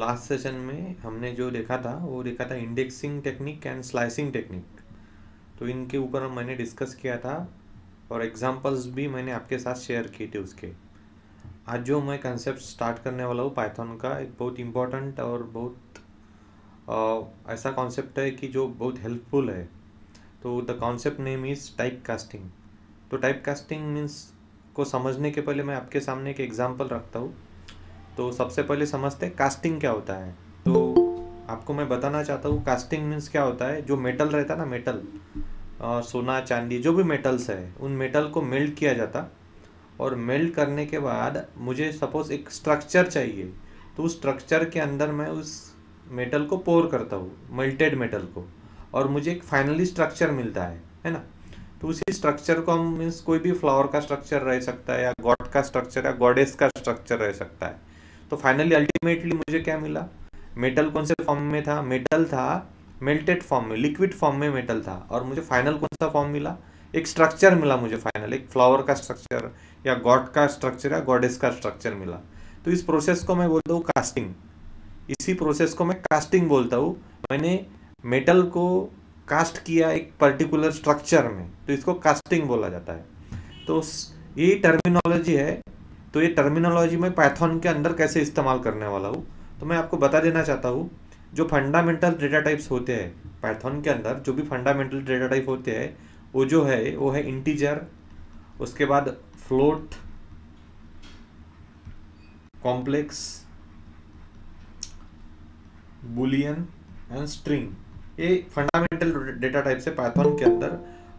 last session में हमने जो देखा था वो देखा था indexing technique and slicing technique तो इनके ऊपर मैंने डिस्कस किया था और एग्जांपल्स भी मैंने आपके साथ शेयर किए थे उसके आज जो मैं कंसेप्ट स्टार्ट करने वाला हूँ पाइथन का एक बहुत इम्पोर्टेंट और बहुत आ, ऐसा कॉन्सेप्ट है कि जो बहुत हेल्पफुल है तो the concept name is type casting तो टाइप कास्टिंग मीन्स को समझने के पहले मैं आपके सामने एक एग्जाम्पल रखता हूँ तो सबसे पहले समझते हैं कास्टिंग क्या होता है तो आपको मैं बताना चाहता हूँ कास्टिंग मीन्स क्या होता है जो मेटल रहता है ना मेटल आ, सोना चांदी जो भी मेटल्स है उन मेटल को मेल्ट किया जाता और मेल्ट करने के बाद मुझे सपोज़ एक स्ट्रक्चर चाहिए तो उस स्ट्रक्चर के अंदर मैं उस मेटल को पोर करता हूँ मेल्टेड मेटल को और मुझे एक फाइनली स्ट्रक्चर मिलता है है ना तो उसी स्ट्रक्चर को हम मीन्स कोई भी फ्लावर का स्ट्रक्चर रह सकता है या गॉड का स्ट्रक्चर या गॉडेस का स्ट्रक्चर रह सकता है तो फाइनली अल्टीमेटली मुझे क्या मिला मेटल कौन से फॉर्म में था मेटल था मेल्टेड फॉर्म में लिक्विड फॉर्म में मेटल था और मुझे फाइनल कौन सा फॉर्म मिला एक स्ट्रक्चर मिला मुझे फाइनल एक फ्लावर का स्ट्रक्चर या गॉड का स्ट्रक्चर या गॉडेस का स्ट्रक्चर मिला तो इस प्रोसेस को मैं बोलता हूँ कास्टिंग इसी प्रोसेस को मैं कास्टिंग बोलता हूँ मैंने मेटल को कास्ट किया एक पर्टिकुलर स्ट्रक्चर में तो इसको कास्टिंग बोला जाता है तो ये टर्मिनोलॉजी है तो ये टर्मिनोलॉजी में पैथॉन के अंदर कैसे इस्तेमाल करने वाला हूँ तो मैं आपको बता देना चाहता हूँ जो फंडामेंटल डेटा टाइप्स होते हैं पैथॉन के अंदर जो भी फंडामेंटल डेटा टाइप होते हैं वो जो है वो है इंटीजर उसके बाद float complex boolean and string ये फंडामेंटल डेटा टाइप है पैथॉन के अंदर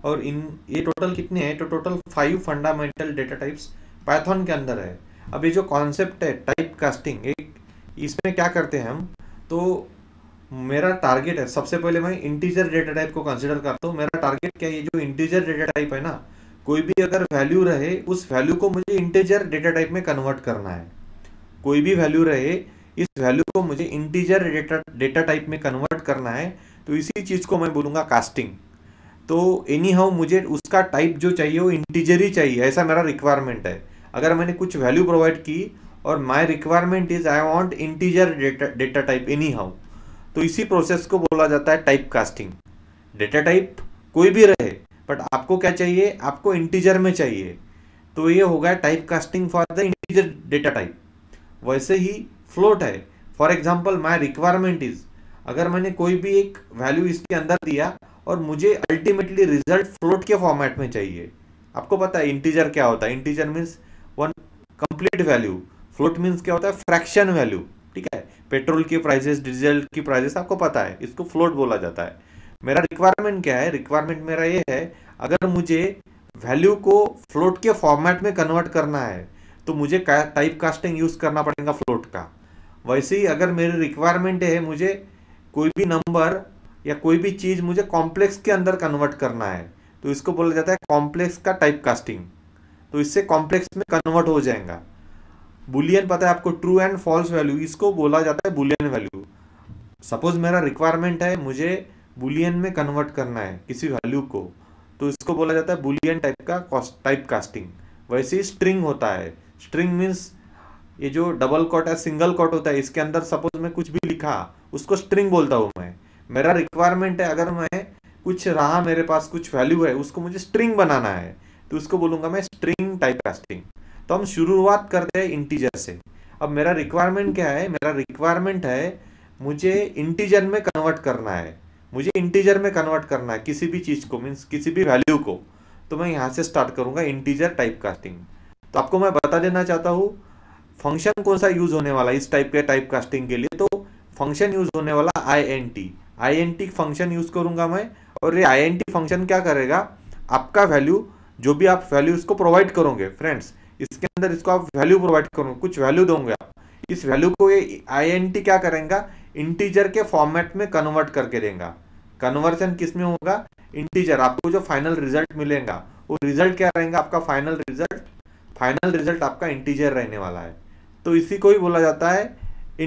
और इन ये टोटल कितने हैं तो total five fundamental data types Python के अंदर है अब ये जो कॉन्सेप्ट है टाइप कास्टिंग एक इसमें क्या करते हैं हम तो मेरा टारगेट है सबसे पहले मैं इंटीजर डेटा टाइप को कंसिडर करता हूँ मेरा टारगेट क्या है ये जो इंटीजर डेटा टाइप है ना कोई भी अगर वैल्यू रहे उस वैल्यू को मुझे इंटीजर डेटा टाइप में कन्वर्ट करना है कोई भी वैल्यू रहे इस वैल्यू को मुझे इंटीजर डेटा डेटा टाइप में कन्वर्ट करना है तो इसी चीज़ को मैं बोलूँगा कास्टिंग तो एनी हाउ मुझे उसका टाइप जो चाहिए वो इंटीजर ही चाहिए ऐसा मेरा रिक्वायरमेंट है अगर मैंने कुछ वैल्यू प्रोवाइड की और my requirement is I want integer data data type anyhow तो इसी प्रोसेस को बोला जाता है टाइप कास्टिंग डेटा टाइप कोई भी रहे बट आपको क्या चाहिए आपको इंटीजर में चाहिए तो ये होगा type casting for the integer data type वैसे ही फ्लोट है for example my requirement is अगर मैंने कोई भी एक वैल्यू इसके अंदर दिया और मुझे अल्टीमेटली रिजल्ट फ्लोट के फॉर्मेट में चाहिए आपको पता है इंटीजर क्या होता है integer means one complete value float means क्या होता है फ्रैक्शन वैल्यू ठीक है पेट्रोल की प्राइजेस डीजल की प्राइजेस आपको पता है इसको फ्लोट बोला जाता है मेरा रिक्वायरमेंट क्या है रिक्वायरमेंट मेरा ये है अगर मुझे वैल्यू को फ्लोट के फॉर्मेट में कन्वर्ट करना है तो मुझे टाइप कास्टिंग यूज करना पड़ेगा फ्लोट का वैसे ही अगर मेरी रिक्वायरमेंट है मुझे कोई भी नंबर या कोई भी चीज़ मुझे कॉम्प्लेक्स के अंदर कन्वर्ट करना है तो इसको बोला जाता है कॉम्प्लेक्स का टाइप कास्टिंग तो इससे कॉम्प्लेक्स में कन्वर्ट हो जाएगा बुलियन पता है आपको ट्रू एंड फॉल्स वैल्यू इसको बोला जाता है बुलियन वैल्यू सपोज मेरा रिक्वायरमेंट है मुझे बुलियन में कन्वर्ट करना है किसी वैल्यू को तो इसको बोला जाता है बुलियन टाइप का टाइप कास्टिंग वैसे ही स्ट्रिंग होता है स्ट्रिंग मीन्स ये जो डबल कॉट है सिंगल कॉट होता है इसके अंदर सपोज मैं कुछ भी लिखा उसको स्ट्रिंग बोलता हूँ मैं मेरा रिक्वायरमेंट है अगर मैं कुछ रहा मेरे पास कुछ वैल्यू है उसको मुझे स्ट्रिंग बनाना है तो उसको बोलूंगा मैं स्ट्रिंग टाइप कास्टिंग तो हम शुरुआत करते हैं इंटीजर से अब मेरा रिक्वायरमेंट क्या है मेरा रिक्वायरमेंट है मुझे इंटीजर में कन्वर्ट करना है मुझे इंटीजर में कन्वर्ट करना है किसी भी चीज़ को मीन्स किसी भी वैल्यू को तो मैं यहाँ से स्टार्ट करूंगा इंटीजर टाइप कास्टिंग तो आपको मैं बता देना चाहता हूँ फंक्शन कौन सा यूज़ होने वाला है इस टाइप के टाइप कास्टिंग के लिए तो फंक्शन यूज़ होने वाला I N T I N T function use करूँगा मैं और ये आई एन टी फंक्शन क्या करेगा आपका वैल्यू जो भी आप वैल्यू इसको प्रोवाइड करोगे फ्रेंड्स इसके अंदर इसको आप वैल्यू प्रोवाइड करोगे कुछ वैल्यू दोगे आप इस वैल्यू को ये आई क्या करेगा इंटीजर के फॉर्मेट में कन्वर्ट करके देगा कन्वर्जन किस में होगा इंटीजर आपको जो फाइनल रिजल्ट मिलेगा वो रिजल्ट क्या रहेगा आपका फाइनल रिजल्ट फाइनल रिजल्ट आपका इंटीजर रहने वाला है तो इसी को ही बोला जाता है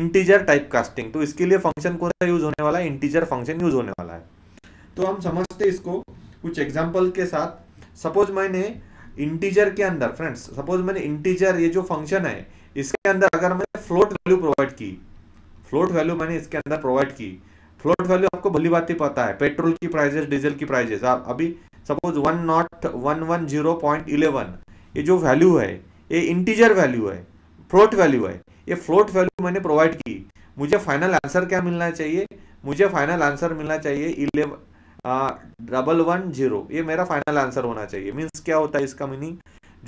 इंटीजर टाइप कास्टिंग तो इसके लिए फंक्शन कौन सा यूज होने वाला है इंटीजर फंक्शन यूज होने वाला है तो हम समझते इसको कुछ एग्जाम्पल के साथ सपोज मैंने इंटीजर के अंदर फ्रेंड्स सपोज मैंने इंटीजर ये जो फंक्शन है इसके अंदर अगर मैंने फ्लोट वैल्यू प्रोवाइड की फ्लोट वैल्यू मैंने इसके अंदर प्रोवाइड की फ्लोट वैल्यू आपको भली बात ही पता है पेट्रोल की प्राइजेस डीजल की प्राइजेस आप अभी suppose one nought one one zero point eleven ये जो वैल्यू है ये इंटीजर वैल्यू है फ्लोट वैल्यू है ये फ्लोट वैल्यू मैंने प्रोवाइड की मुझे फाइनल आंसर क्या मिलना चाहिए मुझे फाइनल आंसर मिलना चाहिए इलेवन डबल वन जीरो ये मेरा फाइनल आंसर होना चाहिए मीन्स क्या होता है इसका मीनिंग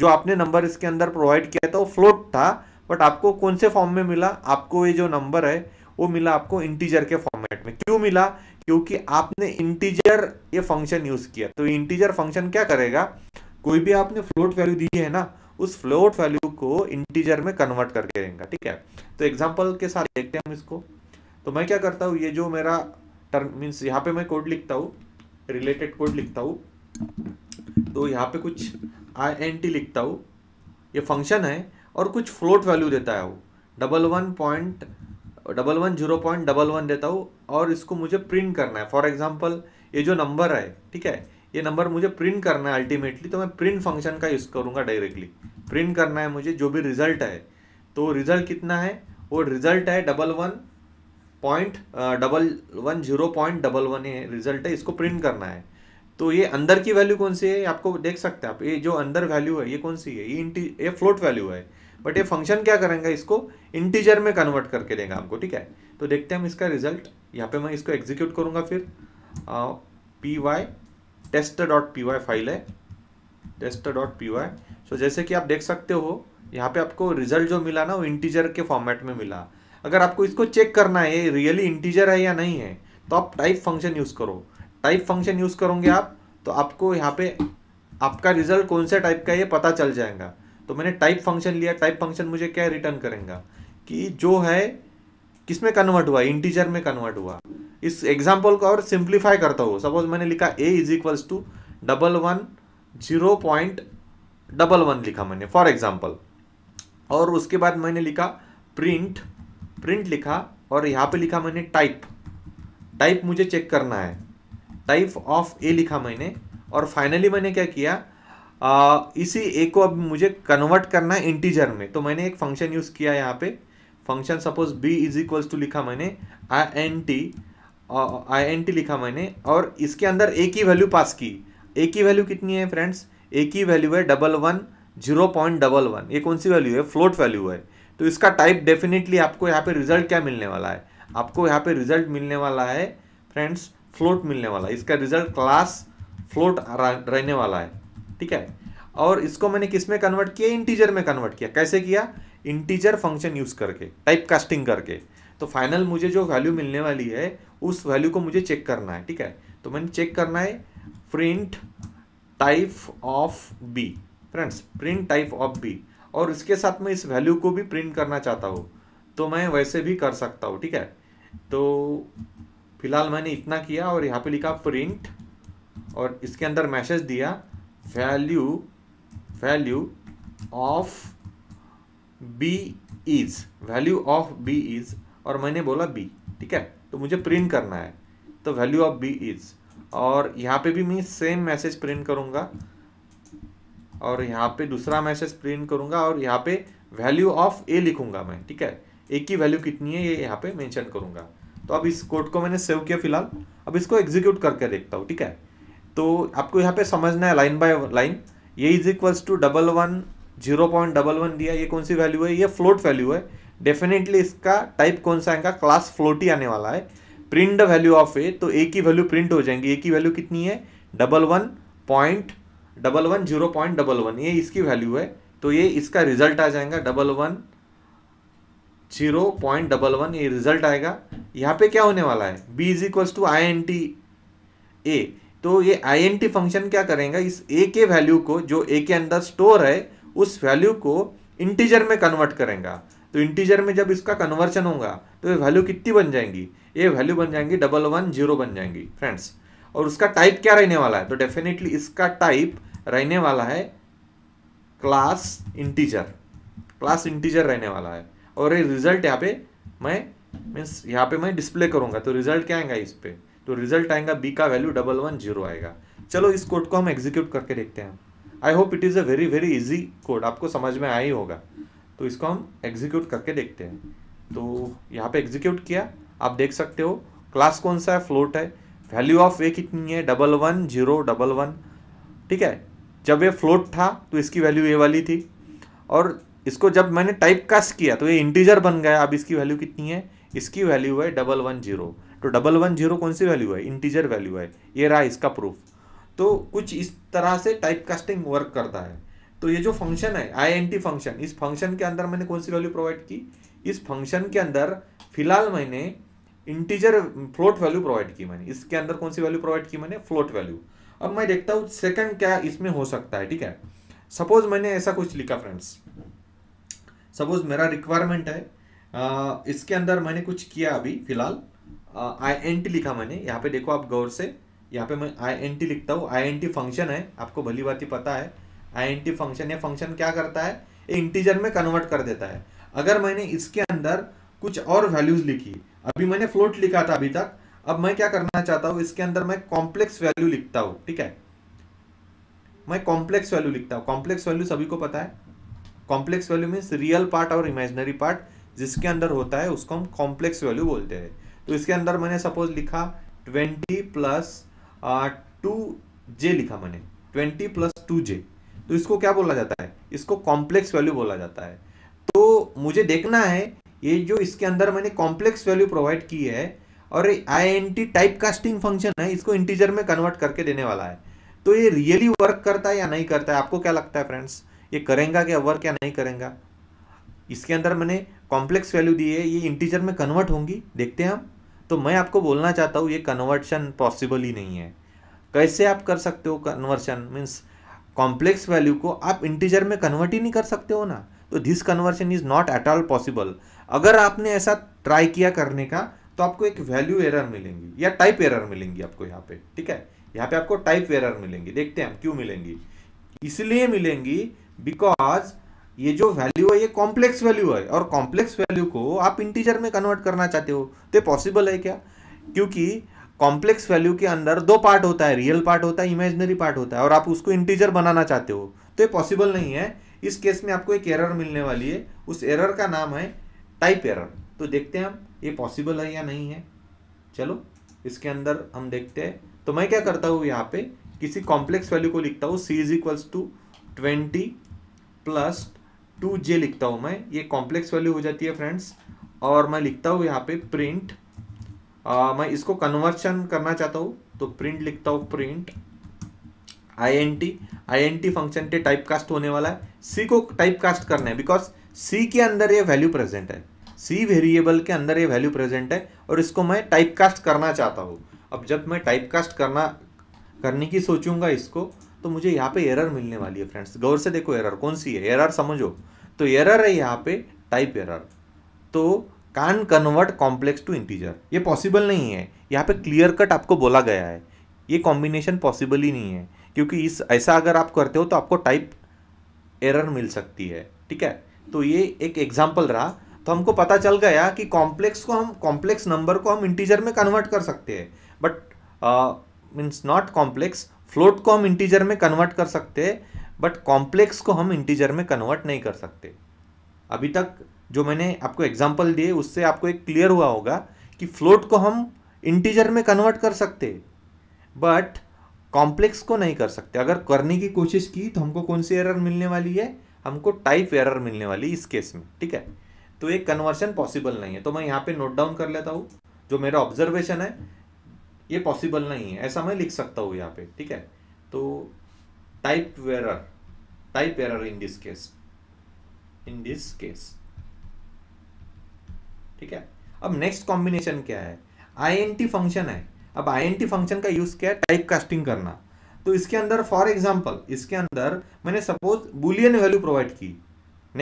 जो आपने नंबर इसके अंदर प्रोवाइड किया था वो फ्लोट था बट आपको कौन से फॉर्म में मिला आपको ये जो नंबर है वो मिला आपको इंटीजर के फॉर्मेट में क्यों मिला क्योंकि आपने इंटीजर ये फंक्शन यूज किया तो इंटीजर फंक्शन क्या करेगा कोई भी आपने फ्लोट वैल्यू दी है ना उस फ्लोट वैल्यू को इंटीजर में कन्वर्ट करके देगा ठीक है तो एग्जाम्पल के साथ देखते हैं हम इसको तो मैं क्या करता हूँ ये जो मेरा टर्म मीन्स यहाँ पे मैं कोड लिखता हूँ रिलेटेड कोड लिखता हूँ तो यहाँ पे कुछ आई एन टी लिखता हूँ ये फंक्शन है और कुछ फ्लोट वैल्यू देता है वो double one point double one zero point double one देता हूँ और इसको मुझे प्रिंट करना है फॉर एग्जाम्पल ये जो नंबर है ठीक है ये नंबर मुझे प्रिंट करना है अल्टीमेटली तो मैं प्रिंट फंक्शन का यूज़ करूँगा डायरेक्टली प्रिंट करना है मुझे जो भी रिजल्ट है तो रिजल्ट कितना है वो रिजल्ट है double one point double one zero point double one ये रिजल्ट है इसको प्रिंट करना है तो ये अंदर की वैल्यू कौन सी है आपको देख सकते हैं आप ये जो अंदर वैल्यू है ये कौन सी है ये इंटी ये फ्लोट वैल्यू है बट ये फंक्शन क्या करेंगे इसको इंटीजर में कन्वर्ट करके देगा आपको ठीक है तो देखते हैं हम इसका रिजल्ट यहाँ पे मैं इसको एग्जीक्यूट करूँगा फिर P Y test dot P Y file है test dot P Y so जैसे कि आप देख सकते हो यहाँ पे आपको रिजल्ट जो मिला ना वो इंटीजर के फॉर्मेट में मिला अगर आपको इसको चेक करना है रियली इंटीजर है या नहीं है तो आप टाइप फंक्शन यूज़ करो टाइप फंक्शन यूज़ करोगे आप तो आपको यहाँ पे आपका रिजल्ट कौन से टाइप का है ये पता चल जाएगा तो मैंने टाइप फंक्शन लिया टाइप फंक्शन मुझे क्या रिटर्न करेगा कि जो है किस में कन्वर्ट हुआ इंटीजर में कन्वर्ट हुआ इस एग्जाम्पल को और सिंप्लीफाई करता हूँ सपोज मैंने लिखा A is equals to double one zero point double one लिखा मैंने फॉर एग्जाम्पल और उसके बाद मैंने लिखा प्रिंट प्रिंट लिखा और यहाँ पे लिखा मैंने टाइप टाइप मुझे चेक करना है टाइप ऑफ ए लिखा मैंने और फाइनली मैंने क्या किया आ, इसी ए को अब मुझे कन्वर्ट करना है इंटीजर में तो मैंने एक फंक्शन यूज़ किया यहाँ पे function suppose B is equals to लिखा मैंने I N T I N T लिखा मैंने और इसके अंदर ए की वैल्यू पास की ए की वैल्यू कितनी है फ्रेंड्स ए की वैल्यू है double one zero point double one ये कौन सी वैल्यू है फ्लोट वैल्यू है तो इसका टाइप डेफिनेटली आपको यहाँ पे रिजल्ट क्या मिलने वाला है आपको यहाँ पे रिजल्ट मिलने वाला है फ्रेंड्स फ्लोट मिलने वाला है इसका रिजल्ट क्लास फ्लोट रहने वाला है ठीक है और इसको मैंने किस में कन्वर्ट किया इंटीजर में कन्वर्ट किया कैसे किया इंटीजर फंक्शन यूज़ करके टाइप कास्टिंग करके तो फाइनल मुझे जो वैल्यू मिलने वाली है उस वैल्यू को मुझे चेक करना है ठीक है तो मैंने चेक करना है print type of B friends print type of B और उसके साथ मैं इस वैल्यू को भी प्रिंट करना चाहता हूँ तो मैं वैसे भी कर सकता हूँ ठीक है तो फिलहाल मैंने इतना किया और यहाँ पे लिखा प्रिंट और इसके अंदर मैसेज दिया value value of B is value of B is और मैंने बोला बी ठीक है तो मुझे प्रिंट करना है तो वैल्यू ऑफ बी इज और यहाँ पे भी मैं सेम मैसेज प्रिंट करूँगा और यहाँ पे दूसरा मैसेज प्रिंट करूँगा और यहाँ पे वैल्यू ऑफ ए लिखूंगा मैं ठीक है ए की वैल्यू कितनी है ये यहाँ पे मेंशन करूँगा तो अब इस कोड को मैंने सेव किया फिलहाल अब इसको एग्जीक्यूट करके देखता हूँ ठीक है तो आपको यहाँ पे समझना है लाइन बाय लाइन ये is equals to double one zero point double one दिया ये कौन सी वैल्यू है ये फ्लोट वैल्यू है डेफिनेटली इसका टाइप कौन सा आएगा क्लास फ्लोट ही आने वाला है print the value of A तो ए की वैल्यू प्रिंट हो जाएंगी ए की वैल्यू कितनी है double one point double one zero point double one ये इसकी वैल्यू है तो ये इसका रिजल्ट आ जाएगा double one zero point double one ये रिजल्ट आएगा यहाँ पे क्या होने वाला है B is equals to I N T A तो ये आई एन टी फंक्शन क्या करेगा इस ए के वैल्यू को जो ए के अंदर स्टोर है उस वैल्यू को इंटीजर में कन्वर्ट करेगा तो इंटीजर में जब इसका कन्वर्शन होगा तो ये वैल्यू कितनी बन जाएंगी ये वैल्यू बन जाएंगी डबल वन जीरो बन जाएंगी फ्रेंड्स और उसका टाइप क्या रहने वाला है तो डेफिनेटली इसका टाइप रहने वाला है क्लास इंटीजर क्लास इंटीजर रहने वाला है और ये रिजल्ट यहाँ पे मैं मीन्स यहाँ पे मैं डिस्प्ले करूँगा तो रिजल्ट क्या आएगा इस पर तो रिजल्ट आएगा बी का वैल्यू डबल वन जीरो आएगा चलो इस कोड को हम एग्जीक्यूट करके देखते हैं I hope it is a very very easy code आपको समझ में आया ही होगा तो इसको हम एग्जीक्यूट करके देखते हैं तो यहाँ पे एग्जीक्यूट किया आप देख सकते हो क्लास कौन सा है फ्लोट है वैल्यू ऑफ ए कितनी है double one zero double one ठीक है जब ये फ्लोट था तो इसकी वैल्यू ये वाली थी और इसको जब मैंने टाइप कास्ट किया तो ये इंटीजर बन गया अब इसकी वैल्यू कितनी है इसकी वैल्यू है डबल वन जीरो तो डबल वन जीरो कौन सी वैल्यू है इंटीजर वैल्यू है ये रहा इसका प्रूफ तो कुछ इस तरह से टाइप कास्टिंग वर्क करता है तो ये जो फंक्शन है आई फंक्शन इस फंक्शन के अंदर मैंने कौन सी वैल्यू प्रोवाइड की इस फंक्शन के अंदर फिलहाल मैंने इंटीजर फ्लोट वैल्यू प्रोवाइड की मैंने इसके अंदर कौन सी वैल्यू प्रोवाइड की मैंने फ्लोट वैल्यू अब मैं देखता हूँ सेकंड क्या इसमें हो सकता है ठीक है सपोज मैंने ऐसा कुछ लिखा फ्रेंड्स सपोज मेरा रिक्वायरमेंट है आ, इसके अंदर मैंने कुछ किया अभी फिलहाल आई एन टी लिखा मैंने यहाँ पे देखो आप गौर से यहाँ पे मैं आई एन टी लिखता हूँ आई एन टी फंक्शन है आपको भली बात ही पता है आई एन टी फंक्शन ये फंक्शन क्या करता है इंटीजर में कन्वर्ट कर देता है अगर मैंने इसके अंदर कुछ और वैल्यूज लिखी अभी मैंने फ्लोट लिखा था अभी तक अब मैं क्या करना चाहता हूँ इसके अंदर मैं कॉम्प्लेक्स वैल्यू लिखता हूँ ठीक है मैं कॉम्प्लेक्स वैल्यू लिखता हूं कॉम्प्लेक्स वैल्यू सभी को पता है complex value means real part और इमेजनरी पार्ट जिसके अंदर होता है उसको हम कॉम्प्लेक्स वैल्यू बोलते हैं तो इसके अंदर मैंने सपोज लिखा ट्वेंटी प्लस टू जे लिखा मैंने ट्वेंटी प्लस टू जे तो इसको क्या बोला जाता है इसको कॉम्प्लेक्स वैल्यू बोला जाता है तो मुझे देखना है ये जो इसके अंदर मैंने कॉम्प्लेक्स वैल्यू प्रोवाइड की है और I N T type casting function है इसको इंटीजर में कन्वर्ट करके देने वाला है तो ये रियली वर्क करता है या नहीं करता है आपको क्या लगता है फ्रेंड्स ये करेंगे क्या वर्क या नहीं करेंगे इसके अंदर मैंने कॉम्प्लेक्स वैल्यू दी है ये इंटीजर में कन्वर्ट होंगी देखते हैं हम तो मैं आपको बोलना चाहता हूँ ये कन्वर्शन पॉसिबल ही नहीं है कैसे आप कर सकते हो कन्वर्शन मीन्स कॉम्प्लेक्स वैल्यू को आप इंटीजर में कन्वर्ट ही नहीं कर सकते हो ना तो this conversion is not at all possible अगर आपने ऐसा ट्राई किया करने का तो आपको एक वैल्यू एरर मिलेंगी या टाइप एरर मिलेंगी आपको यहाँ पे ठीक है यहाँ पे आपको टाइप एरर मिलेंगी देखते हैं हम क्यों मिलेंगी इसलिए मिलेंगी बिकॉज ये जो वैल्यू है ये कॉम्प्लेक्स वैल्यू है और कॉम्प्लेक्स वैल्यू को आप इंटीजर में कन्वर्ट करना चाहते हो तो पॉसिबल है क्या क्योंकि कॉम्प्लेक्स वैल्यू के अंदर दो पार्ट होता है रियल पार्ट होता है इमेजनरी पार्ट होता है और आप उसको इंटीजर बनाना चाहते हो तो ये पॉसिबल नहीं है इस केस में आपको एक एरर मिलने वाली है उस एरर का नाम है टाइप एरर तो देखते हैं हम ये पॉसिबल है या नहीं है चलो इसके अंदर हम देखते हैं तो मैं क्या करता हूँ यहाँ पे किसी कॉम्प्लेक्स वैल्यू को लिखता हूँ C is equals to twenty plus two J लिखता हूँ मैं ये कॉम्प्लेक्स वैल्यू हो जाती है फ्रेंड्स और मैं लिखता हूँ यहाँ पे प्रिंट आ, मैं इसको कन्वर्शन करना चाहता हूँ तो प्रिंट लिखता हूँ print I N T I N T function पे टाइप कास्ट होने वाला है सी को टाइप कास्ट करना है बिकॉज सी के अंदर ये वैल्यू प्रेजेंट है सी वेरिएबल के अंदर ये वैल्यू प्रेजेंट है और इसको मैं टाइप कास्ट करना चाहता हूँ अब जब मैं टाइप कास्ट करना करने की सोचूंगा इसको तो मुझे यहाँ पे एरर मिलने वाली है फ्रेंड्स गौर से देखो एरर कौन सी है एरर समझो तो एरर है यहाँ पे टाइप एरर तो can't convert complex to integer ये पॉसिबल नहीं है यहाँ पे क्लियर कट आपको बोला गया है ये कॉम्बिनेशन पॉसिबल ही नहीं है क्योंकि इस ऐसा अगर आप करते हो तो आपको टाइप एरर मिल सकती है ठीक है तो ये एक एग्जाम्पल रहा तो हमको पता चल गया कि कॉम्प्लेक्स को हम कॉम्प्लेक्स नंबर को हम इंटीजर में कन्वर्ट कर सकते हैं but means not complex float को हम इंटीजर में कन्वर्ट कर सकते हैं बट कॉम्प्लेक्स को हम इंटीजर में कन्वर्ट नहीं कर सकते अभी तक जो मैंने आपको एग्जाम्पल दिए उससे आपको एक क्लियर हुआ होगा कि फ्लोट को हम इंटीजर में कन्वर्ट कर सकते बट कॉम्प्लेक्स को नहीं कर सकते अगर करने की कोशिश की तो हमको कौन सी एरर मिलने वाली है हमको टाइप एरर मिलने वाली इस केस में ठीक है तो ये कन्वर्शन पॉसिबल नहीं है तो मैं यहाँ पे नोट डाउन कर लेता हूँ जो मेरा ऑब्जर्वेशन है ये पॉसिबल नहीं है ऐसा मैं लिख सकता हूँ यहाँ पे ठीक है तो type error type error in this case in this case ठीक है अब नेक्स्ट कॉम्बिनेशन क्या है आई फंक्शन है अब आई फंक्शन का यूज क्या है टाइप कास्टिंग करना तो इसके अंदर फॉर एग्जाम्पल इसके अंदर मैंने सपोज बुलियन वैल्यू प्रोवाइड की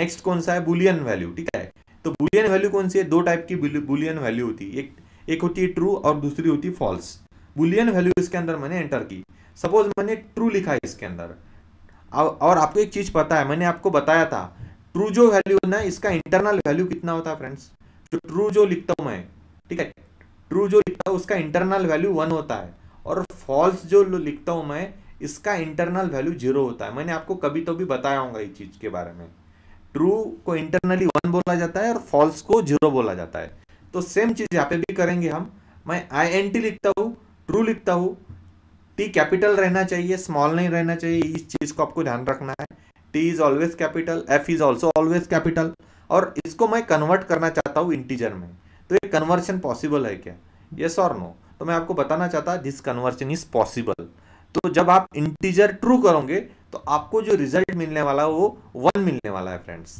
नेक्स्ट कौन सा है बुलियन वैल्यू ठीक है तो बुलियन वैल्यू कौन सी है दो टाइप की बुलियन वैल्यू होती है एक एक होती है ट्रू और दूसरी होती है फॉल्स बुलियन वैल्यू इसके अंदर मैंने एंटर की सपोज मैंने ट्रू लिखा है इसके अंदर और आपको एक चीज़ पता है मैंने आपको बताया था ट्रू जो वैल्यू ना इसका इंटरनल वैल्यू कितना होता है फ्रेंड्स तो ट्रू जो लिखता हूँ मैं ठीक है ट्रू जो लिखता हूँ उसका इंटरनल वैल्यू वन होता है और फॉल्स जो लिखता हूँ मैं इसका इंटरनल वैल्यू जीरो होता है मैंने आपको कभी तो भी बताया होगा इस चीज़ के बारे में ट्रू को इंटरनली वन बोला जाता है और फॉल्स को जीरो बोला जाता है तो सेम चीज यहाँ पे भी करेंगे हम मैं आई एन टी लिखता हूँ ट्रू लिखता हूँ टी कैपिटल रहना चाहिए स्मॉल नहीं रहना चाहिए इस चीज को आपको ध्यान रखना है T is always capital F is also always capital और इसको मैं कन्वर्ट करना चाहता हूँ इंटीजर में तो ये कन्वर्शन पॉसिबल है क्या येस और नो तो मैं आपको बताना चाहता दिस कन्वर्शन इज पॉसिबल तो जब आप इंटीजर ट्रू करोगे तो आपको जो रिजल्ट मिलने वाला है वो वन मिलने वाला है फ्रेंड्स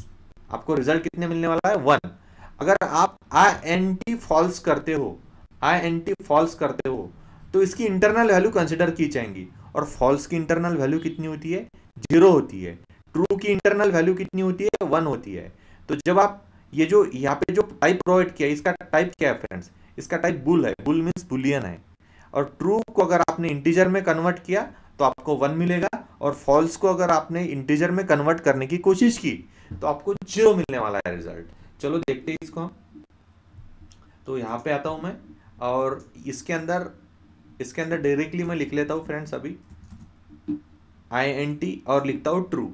आपको रिजल्ट कितने मिलने वाला है वन अगर आप आई एन टी फॉल्स करते हो आई एन टी फॉल्स करते हो तो इसकी इंटरनल वैल्यू कंसिडर की जाएंगी और फॉल्स की इंटरनल वैल्यू कितनी होती है जीरो होती है ट्रू की इंटरनल वैल्यू कितनी होती है वन होती है तो जब आप ये जो यहाँ पे जो टाइप प्रोवाइड किया इसका टाइप क्या है फ्रेंड्स इसका टाइप बुल है बुल मीन्स बुलियन है और ट्रू को अगर आपने इंटीजर में कन्वर्ट किया तो आपको वन मिलेगा और फॉल्स को अगर आपने इंटीजर में कन्वर्ट करने की कोशिश की तो आपको जीरो मिलने वाला है रिजल्ट चलो देखते हैं इसको हम तो यहाँ पे आता हूँ मैं और इसके अंदर इसके अंदर डायरेक्टली मैं लिख लेता हूँ फ्रेंड्स अभी आई एन टी और लिखता हूँ ट्रू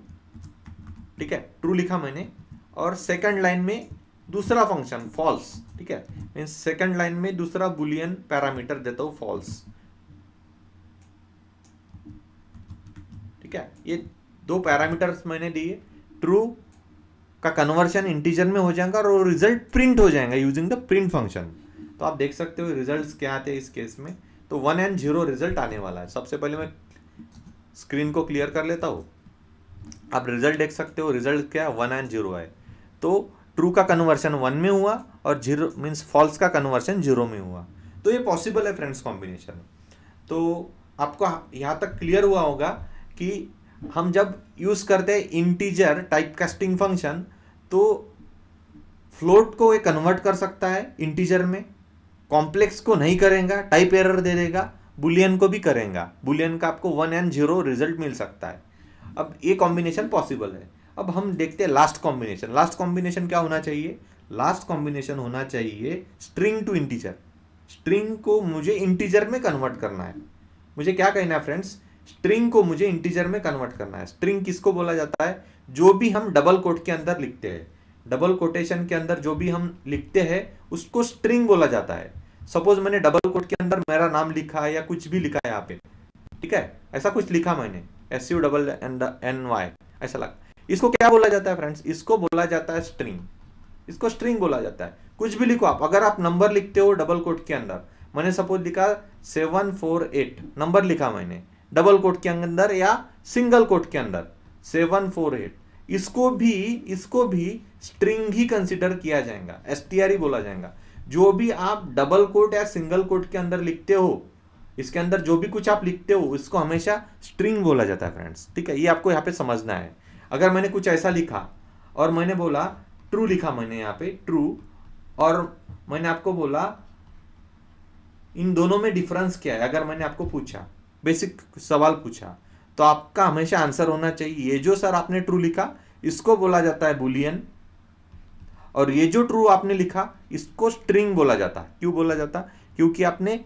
ठीक है ट्रू लिखा मैंने और सेकंड लाइन में दूसरा फंक्शन फॉल्स ठीक है मीन्स सेकंड लाइन में दूसरा बुलियन पैरामीटर देता हूँ फॉल्स ठीक है ये दो पैरामीटर्स मैंने दिए ट्रू का कन्वर्शन इंटीजर में हो जाएगा और रिजल्ट प्रिंट हो जाएगा यूजिंग द प्रिंट फंक्शन तो आप देख सकते हो रिजल्ट्स क्या आते हैं इस केस में तो वन एंड जीरो रिजल्ट आने वाला है सबसे पहले मैं स्क्रीन को क्लियर कर लेता हूँ आप रिजल्ट देख सकते हो रिजल्ट क्या वन एंड जीरो है तो ट्रू का कन्वर्शन वन में हुआ और जीरो मीन्स फॉल्स का कन्वर्शन जीरो में हुआ तो ये पॉसिबल है फ्रेंड्स कॉम्बिनेशन तो आपको यहाँ तक क्लियर हुआ होगा कि हम जब यूज़ करते हैं इंटीजर टाइप कास्टिंग फंक्शन तो फ्लोट को ये कन्वर्ट कर सकता है इंटीजर में कॉम्प्लेक्स को नहीं करेगा टाइप एरर दे देगा बुलियन को भी करेगा बुलियन का आपको वन एंड जीरो रिजल्ट मिल सकता है अब ये कॉम्बिनेशन पॉसिबल है अब हम देखते हैं लास्ट कॉम्बिनेशन लास्ट कॉम्बिनेशन क्या होना चाहिए लास्ट कॉम्बिनेशन होना चाहिए स्ट्रिंग टू इंटीजर स्ट्रिंग को मुझे इंटीजर में कन्वर्ट करना है मुझे क्या कहना है फ्रेंड्स स्ट्रिंग को मुझे इंटीजर में कन्वर्ट करना है स्ट्रिंग किसको बोला जाता है जो भी हम डबल कोट के अंदर लिखते हैं डबल कोटेशन के अंदर जो भी हम लिखते हैं उसको स्ट्रिंग बोला जाता है सपोज मैंने डबल कोट के अंदर मेरा नाम लिखा है या कुछ भी लिखा है यहाँ पे ठीक है ऐसा कुछ लिखा मैंने S U double N Y ऐसा लगा इसको क्या बोला जाता है फ्रेंड्स इसको बोला जाता है स्ट्रिंग इसको स्ट्रिंग बोला जाता है कुछ भी लिखो आप अगर आप नंबर लिखते हो डबल कोट के अंदर मैंने सपोज लिखा सेवन फोर एट नंबर लिखा मैंने डबल कोट के अंदर या सिंगल कोट के अंदर सेवन फोर एट इसको भी इसको भी स्ट्रिंग ही कंसिडर किया जाएगा एस ही बोला जाएगा जो भी आप डबल कोट या सिंगल कोट के अंदर लिखते हो इसके अंदर जो भी कुछ आप लिखते हो इसको हमेशा स्ट्रिंग बोला जाता है फ्रेंड्स ठीक है ये आपको यहाँ पे समझना है अगर मैंने कुछ ऐसा लिखा और मैंने बोला ट्रू लिखा मैंने यहाँ पे ट्रू और मैंने आपको बोला इन दोनों में डिफरेंस क्या है अगर मैंने आपको पूछा बेसिक सवाल पूछा तो आपका हमेशा आंसर होना चाहिए ये जो सर आपने ट्रू लिखा इसको बोला जाता है बुलियन और ये जो ट्रू आपने लिखा इसको स्ट्रिंग बोला जाता है क्यों बोला जाता क्योंकि आपने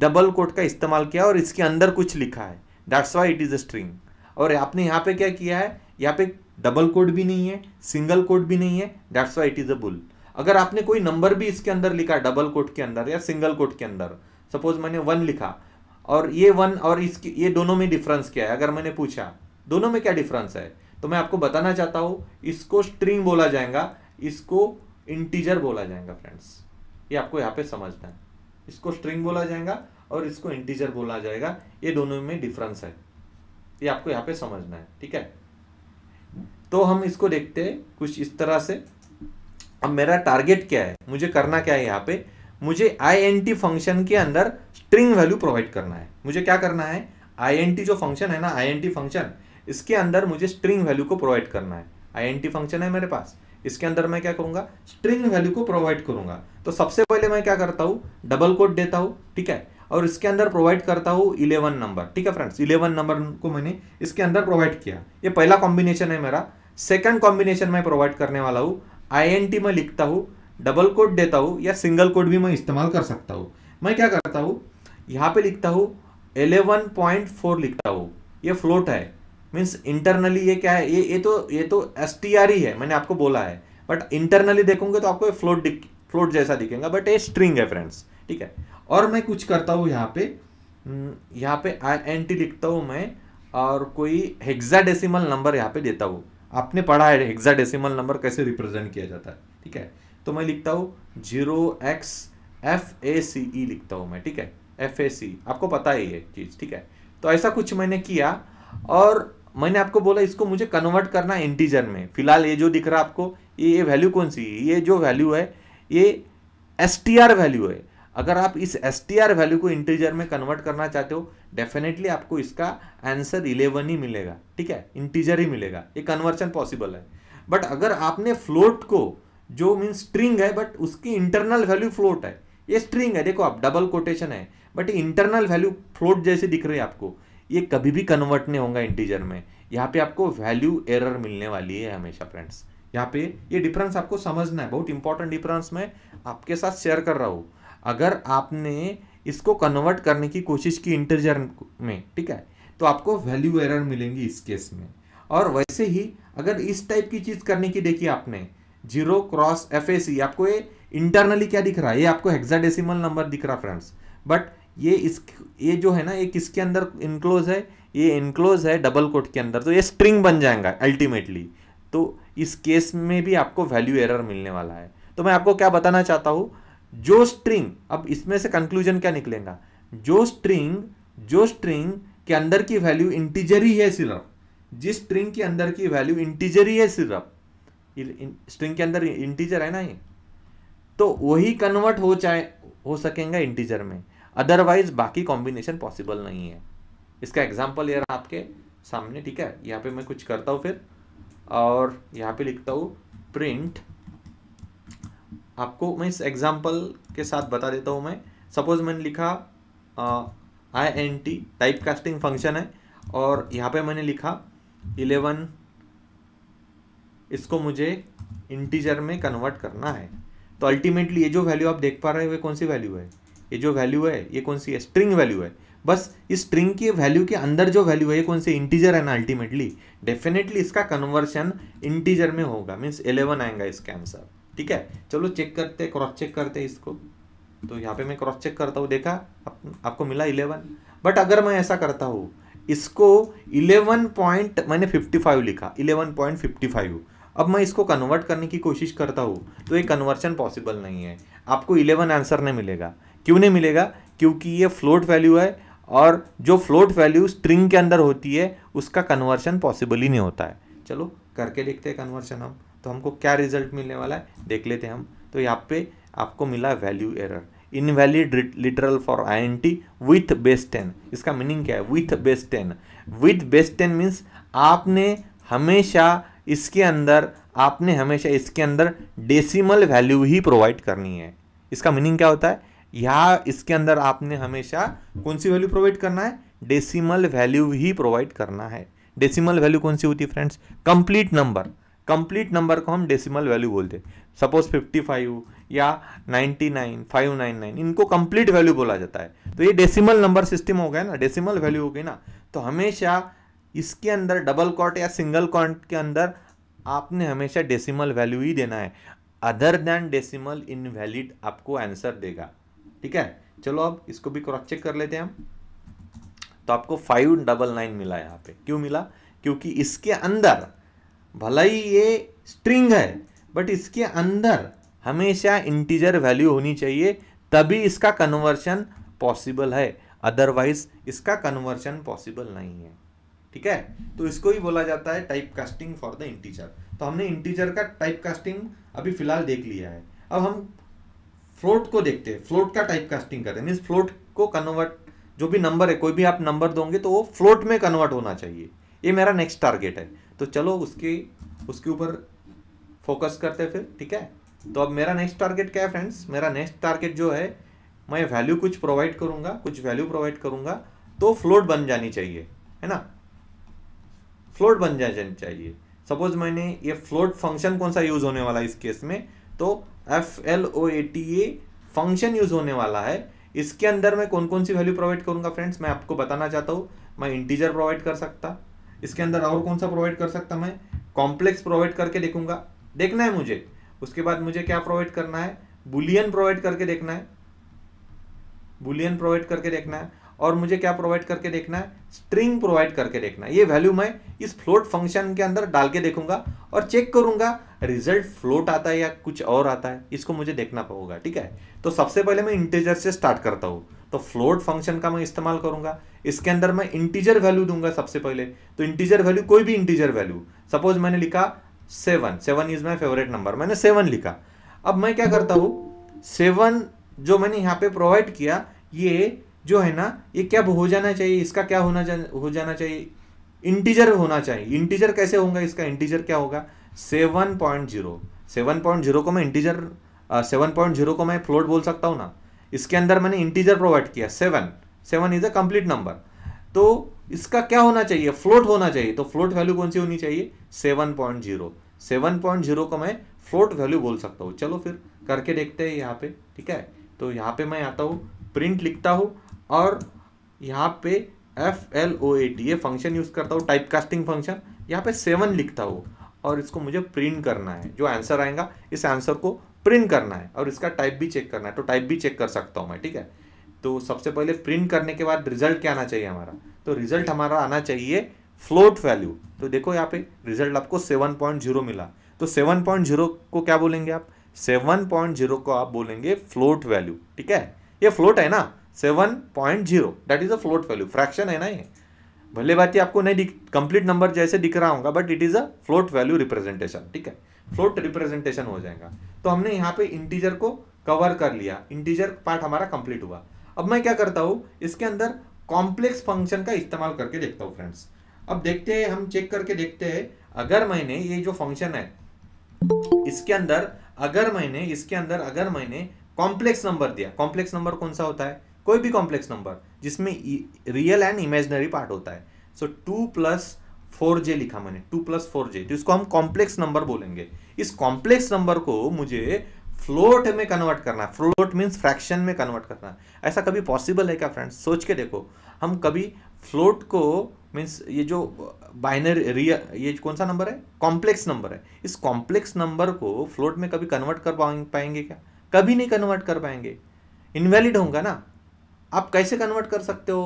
डबल कोट का इस्तेमाल किया और इसके अंदर कुछ लिखा है that's why it is a string और आपने यहाँ पे क्या किया है यहाँ पे डबल कोट भी नहीं है सिंगल कोट भी नहीं है that's why it is a bool अगर आपने कोई नंबर भी इसके अंदर लिखा डबल कोट के अंदर या सिंगल कोट के अंदर सपोज मैंने वन लिखा और ये वन और इसकी ये दोनों में डिफरेंस क्या है अगर मैंने पूछा दोनों में क्या डिफरेंस है तो मैं आपको बताना चाहता हूँ इसको स्ट्रिंग बोला जाएगा इसको इंटीजर बोला जाएगा फ्रेंड्स ये आपको यहाँ पे समझना है इसको स्ट्रिंग बोला जाएगा और इसको इंटीजर बोला जाएगा ये दोनों में डिफरेंस है ये आपको यहाँ पे समझना है ठीक है तो हम इसको देखते हैं कुछ इस तरह से अब मेरा टारगेट क्या है मुझे करना क्या है यहाँ पे मुझे आई फंक्शन के अंदर स्ट्रिंग वैल्यू प्रोवाइड करना है मुझे क्या करना है आई जो फंक्शन है ना आई फंक्शन इसके अंदर मुझे स्ट्रिंग वैल्यू को प्रोवाइड करना है आई फंक्शन है मेरे पास इसके अंदर मैं क्या करूंगा स्ट्रिंग वैल्यू को प्रोवाइड करूंगा तो सबसे पहले मैं क्या करता हूँ डबल कोड देता हूँ ठीक है और इसके अंदर प्रोवाइड करता हूँ इलेवन नंबर ठीक है फ्रेंड्स इलेवन नंबर को मैंने इसके अंदर प्रोवाइड किया ये पहला कॉम्बिनेशन है मेरा सेकंड कॉम्बिनेशन मैं प्रोवाइड करने वाला हूँ आई में लिखता हूँ डबल कोड देता हूँ या सिंगल कोड भी मैं इस्तेमाल कर सकता हूँ मैं क्या करता हूँ यहाँ पे लिखता हूँ 11.4 लिखता हूँ ये फ्लोट है मीन्स इंटरनली ये क्या है ये ये तो ये तो एस टी आर ही है मैंने आपको बोला है बट इंटरनली देखोगे तो आपको फ्लोट फ्लोट जैसा दिखेगा बट ये स्ट्रिंग है फ्रेंड्स ठीक है और मैं कुछ करता हूँ यहाँ पे hmm, यहाँ पे आई एन टी लिखता हूँ मैं और कोई डेसीमल नंबर यहाँ पे देता हूँ आपने पढ़ा है हेक्साडेसिमल नंबर कैसे रिप्रेजेंट किया जाता है ठीक है तो मैं लिखता हूँ zero X F A C E लिखता हूँ मैं ठीक है एफ ए सी आपको पता है ये चीज़ ठीक है तो ऐसा कुछ मैंने किया और मैंने आपको बोला इसको मुझे कन्वर्ट करना इंटीजर में फिलहाल ये जो दिख रहा है आपको ये ये वैल्यू कौन सी ये जो वैल्यू है ये एस टी आर वैल्यू है अगर आप इस एस टी आर वैल्यू को इंटीजर में कन्वर्ट करना चाहते हो डेफिनेटली आपको इसका आंसर इलेवन ही मिलेगा ठीक है इंटीजर ही मिलेगा ये कन्वर्शन पॉसिबल है बट अगर आपने फ्लोट को जो मीन स्ट्रिंग है बट उसकी इंटरनल वैल्यू फ्लोट है ये स्ट्रिंग है देखो आप डबल कोटेशन है बट इंटरनल वैल्यू फ्लोट जैसी दिख रही है आपको ये कभी भी कन्वर्ट नहीं होगा इंटीजर में यहाँ पे आपको वैल्यू एरर मिलने वाली है हमेशा फ्रेंड्स यहाँ पे ये डिफरेंस आपको समझना है बहुत इंपॉर्टेंट डिफरेंस मैं आपके साथ शेयर कर रहा हूँ अगर आपने इसको कन्वर्ट करने की कोशिश की इंटीजर में ठीक है तो आपको वैल्यू एरर मिलेंगी इस केस में और वैसे ही अगर इस टाइप की चीज़ करने की देखी आपने zero cross F A C आपको ये इंटरनली क्या दिख रहा है ये आपको हेक्साडेसिमल नंबर दिख रहा फ्रेंड्स बट ये इस ये जो है ना ये किसके अंदर इनक्लोज है ये इनक्लोज है डबल कोट के अंदर तो ये स्ट्रिंग बन जाएगा अल्टीमेटली तो इस केस में भी आपको वैल्यू एरर मिलने वाला है तो मैं आपको क्या बताना चाहता हूँ जो स्ट्रिंग अब इसमें से कंक्लूजन क्या निकलेगा जो स्ट्रिंग जो स्ट्रिंग के अंदर की वैल्यू इंटीजर ही है सिर्फ जिस स्ट्रिंग के अंदर की वैल्यू इंटीजर ही है सिर्फ स्ट्रिंग के अंदर इंटीजर है ना ये तो वही कन्वर्ट हो चाहे हो सकेंगे इंटीजर में अदरवाइज बाकी कॉम्बिनेशन पॉसिबल नहीं है इसका एग्जाम्पल यार आपके सामने ठीक है यहाँ पे मैं कुछ करता हूँ फिर और यहाँ पे लिखता हूँ प्रिंट आपको मैं इस एग्जाम्पल के साथ बता देता हूँ मैं सपोज मैंने लिखा I N T type casting function है और यहाँ पे मैंने लिखा इलेवन इसको मुझे इंटीजर में कन्वर्ट करना है तो अल्टीमेटली ये जो वैल्यू आप देख पा रहे हो कौन सी वैल्यू है ये जो वैल्यू है ये कौन सी है स्ट्रिंग वैल्यू है बस इस स्ट्रिंग की वैल्यू के अंदर जो वैल्यू है ये कौन सी इंटीजर है ना अल्टीमेटली डेफिनेटली इसका कन्वर्शन इंटीजर में होगा मीन्स इलेवन आएगा इसके आंसर ठीक है चलो चेक करते क्रॉस चेक करते इसको तो यहाँ पे मैं क्रॉस चेक करता हूँ देखा आप, आपको मिला इलेवन बट अगर मैं ऐसा करता हूँ इसको इलेवन पॉइंट मैंने फिफ्टी फाइव लिखा इलेवन पॉइंट फिफ्टी फाइव अब मैं इसको कन्वर्ट करने की कोशिश करता हूँ तो ये कन्वर्शन पॉसिबल नहीं है आपको इलेवन आंसर नहीं मिलेगा क्यों नहीं मिलेगा क्योंकि ये फ्लोट वैल्यू है और जो फ्लोट वैल्यू स्ट्रिंग के अंदर होती है उसका कन्वर्शन पॉसिबल ही नहीं होता है चलो करके देखते हैं कन्वर्शन हम तो हमको क्या रिजल्ट मिलने वाला है देख लेते हैं हम तो यहाँ पे आपको मिला value error invalid literal for I N T with base ten इसका मीनिंग क्या है with base ten with base ten means आपने हमेशा इसके अंदर आपने हमेशा इसके अंदर डेसिमल वैल्यू ही प्रोवाइड करनी है इसका मीनिंग क्या होता है या इसके अंदर आपने हमेशा कौन सी वैल्यू प्रोवाइड करना है डेसिमल वैल्यू ही प्रोवाइड करना है डेसिमल वैल्यू कौन सी होती है friends complete number complete number को हम डेसिमल वैल्यू बोलते हैं सपोज 55 या 99, 599 इनको कंप्लीट वैल्यू बोला जाता है तो ये डेसिमल नंबर सिस्टम हो गया ना डेसिमल वैल्यू हो गई ना तो हमेशा इसके अंदर डबल कॉट या सिंगल कॉट के अंदर आपने हमेशा डेसिमल वैल्यू ही देना है अदर देन डेसिमल इनवैलिड आपको आंसर देगा ठीक है चलो अब इसको भी क्रॉस चेक कर लेते हैं हम तो आपको फाइव डबल नाइन मिला यहाँ पे क्यों मिला क्योंकि इसके अंदर भला ही ये स्ट्रिंग है बट इसके अंदर हमेशा इंटीजर वैल्यू होनी चाहिए तभी इसका कन्वर्शन पॉसिबल है अदरवाइज इसका कन्वर्शन पॉसिबल नहीं है ठीक है तो इसको ही बोला जाता है type casting for the integer तो हमने इंटीजर का टाइप कास्टिंग अभी फिलहाल देख लिया है अब हम फ्लोट को देखते हैं फ्लोट का टाइप कास्टिंग करते हैं मीन्स फ्लोट को कन्वर्ट जो भी नंबर है कोई भी आप नंबर दोगे तो वो फ्लोट में कन्वर्ट होना चाहिए ये मेरा नेक्स्ट टारगेट है तो चलो उसके उसके ऊपर फोकस करते फिर ठीक है तो अब मेरा नेक्स्ट टारगेट क्या है फ्रेंड्स मेरा नेक्स्ट टारगेट जो है मैं वैल्यू कुछ प्रोवाइड करूँगा कुछ वैल्यू प्रोवाइड करूंगा तो फ्लोट बन जानी चाहिए है ना फ्लोट बन जाना चाहिए सपोज मैंने ये फ्लोट फंक्शन कौन सा यूज़ होने वाला है इस केस में तो F L O A T A function use होने वाला है इसके अंदर मैं कौन कौन सी वैल्यू प्रोवाइड करूंगा फ्रेंड्स मैं आपको बताना चाहता हूँ मैं इंटीजर प्रोवाइड कर सकता इसके अंदर और कौन सा प्रोवाइड कर सकता मैं कॉम्प्लेक्स प्रोवाइड करके देखूंगा देखना है मुझे उसके बाद मुझे क्या प्रोवाइड करना है बुलियन प्रोवाइड करके देखना है बुलियन प्रोवाइड करके देखना है और मुझे क्या प्रोवाइड करके देखना है स्ट्रिंग प्रोवाइड करके देखना है ये वैल्यू मैं इस फ्लोट फंक्शन के अंदर डाल के देखूंगा और चेक करूंगा रिजल्ट फ्लोट आता है या कुछ और आता है इसको मुझे देखना होगा ठीक है तो सबसे पहले मैं इंटीजर से स्टार्ट करता हूँ तो फ्लोट फंक्शन का मैं इस्तेमाल करूंगा इसके अंदर मैं इंटीजर वैल्यू दूंगा सबसे पहले तो इंटीजर वैल्यू कोई भी इंटीजर वैल्यू सपोज मैंने लिखा seven seven is my favourite number मैंने सेवन लिखा अब मैं क्या करता हूँ सेवन जो मैंने यहाँ पे प्रोवाइड किया ये जो है ना ये क्या हो जाना चाहिए इसका क्या होना जा, हो जाना चाहिए इंटीजर होना चाहिए इंटीजर कैसे होगा इसका इंटीजर क्या होगा seven point zero seven point zero को मैं इंटीजर सेवन पॉइंट जीरो को मैं फ्लोट बोल सकता हूँ ना इसके अंदर मैंने इंटीजर प्रोवाइड किया seven seven is a complete number तो इसका क्या होना चाहिए फ्लोट होना चाहिए तो फ्लोट वैल्यू कौन सी होनी चाहिए seven point zero seven point zero को मैं फ्लोट वैल्यू बोल सकता हूँ चलो फिर करके देखते हैं यहाँ पे ठीक है तो यहाँ पे मैं आता हूँ प्रिंट लिखता हूँ और यहाँ पे F L O A T ये फंक्शन यूज़ करता हूँ टाइप कास्टिंग फंक्शन यहाँ पे सेवन लिखता हो और इसको मुझे प्रिंट करना है जो आंसर आएगा इस आंसर को प्रिंट करना है और इसका टाइप भी चेक करना है तो टाइप भी चेक कर सकता हूँ मैं ठीक है तो सबसे पहले प्रिंट करने के बाद रिजल्ट क्या आना चाहिए हमारा तो रिजल्ट हमारा आना चाहिए फ्लोट वैल्यू तो देखो यहाँ पे रिजल्ट आपको सेवन पॉइंट जीरो मिला तो सेवन पॉइंट जीरो को क्या बोलेंगे आप सेवन पॉइंट जीरो को आप बोलेंगे फ्लोट वैल्यू ठीक है ये फ्लोट है ना seven point zero that is a float value fraction है ना ये भले बात आपको नहीं दिख कंप्लीट नंबर जैसे दिख रहा होगा but it is a float value representation ठीक है फ्लोट रिप्रेजेंटेशन हो जाएगा तो हमने यहाँ पे इंटीजर को कवर कर लिया इंटीजर पार्ट हमारा कंप्लीट हुआ अब मैं क्या करता हूँ इसके अंदर कॉम्प्लेक्स फंक्शन का इस्तेमाल करके देखता हूँ फ्रेंड्स अब देखते हैं हम चेक करके देखते हैं अगर मैंने ये जो फंक्शन है इसके अंदर अगर मैंने इसके अंदर अगर मैंने कॉम्प्लेक्स नंबर दिया कॉम्प्लेक्स नंबर कौन सा होता है कोई भी कॉम्प्लेक्स नंबर जिसमें रियल एंड इमेजनरी पार्ट होता है so two plus four J लिखा मैंने टू प्लस फोर जे तो इसको हम कॉम्प्लेक्स नंबर बोलेंगे इस कॉम्प्लेक्स नंबर को मुझे फ्लोट में कन्वर्ट करना है फ्लोट मीन्स फ्रैक्शन में कन्वर्ट करना है ऐसा कभी पॉसिबल है क्या फ्रेंड्स सोच के देखो हम कभी फ्लोट को मीन्स ये जो बाइनरी रियल ये कौन सा नंबर है कॉम्प्लेक्स नंबर है इस कॉम्प्लेक्स नंबर को फ्लोट में कभी कन्वर्ट कर पाएंगे क्या कभी नहीं कन्वर्ट कर पाएंगे इनवैलिड होगा ना आप कैसे कन्वर्ट कर सकते हो